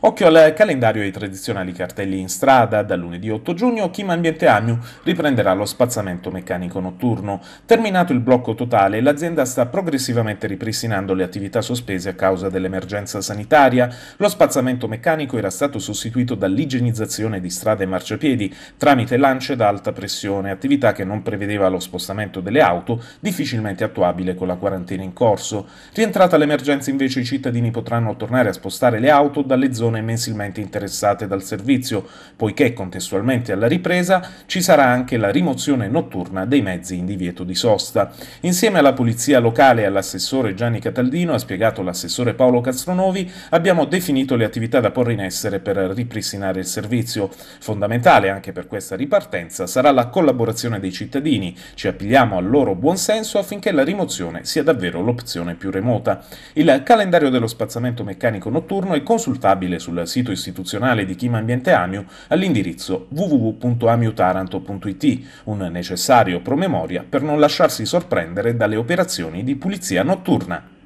Occhio al calendario dei tradizionali cartelli in strada, da lunedì 8 giugno Chima Ambiente Amiu riprenderà lo spazzamento meccanico notturno. Terminato il blocco totale, l'azienda sta progressivamente ripristinando le attività sospese a causa dell'emergenza sanitaria. Lo spazzamento meccanico era stato sostituito dall'igienizzazione di strade e marciapiedi tramite lance ad alta pressione, attività che non prevedeva lo spostamento delle auto, difficilmente attuabile con la quarantena in corso. Rientrata l'emergenza invece i cittadini potranno tornare a spostare le auto dalle zone persone mensilmente interessate dal servizio, poiché contestualmente alla ripresa ci sarà anche la rimozione notturna dei mezzi in divieto di sosta. Insieme alla polizia locale e all'assessore Gianni Cataldino, ha spiegato l'assessore Paolo Castronovi, abbiamo definito le attività da porre in essere per ripristinare il servizio. Fondamentale anche per questa ripartenza sarà la collaborazione dei cittadini. Ci appigliamo al loro buonsenso affinché la rimozione sia davvero l'opzione più remota. Il calendario dello spazzamento meccanico notturno è consultabile disponibile sul sito istituzionale di Ambiente Amiu all'indirizzo www.amiotaranto.it, un necessario promemoria per non lasciarsi sorprendere dalle operazioni di pulizia notturna.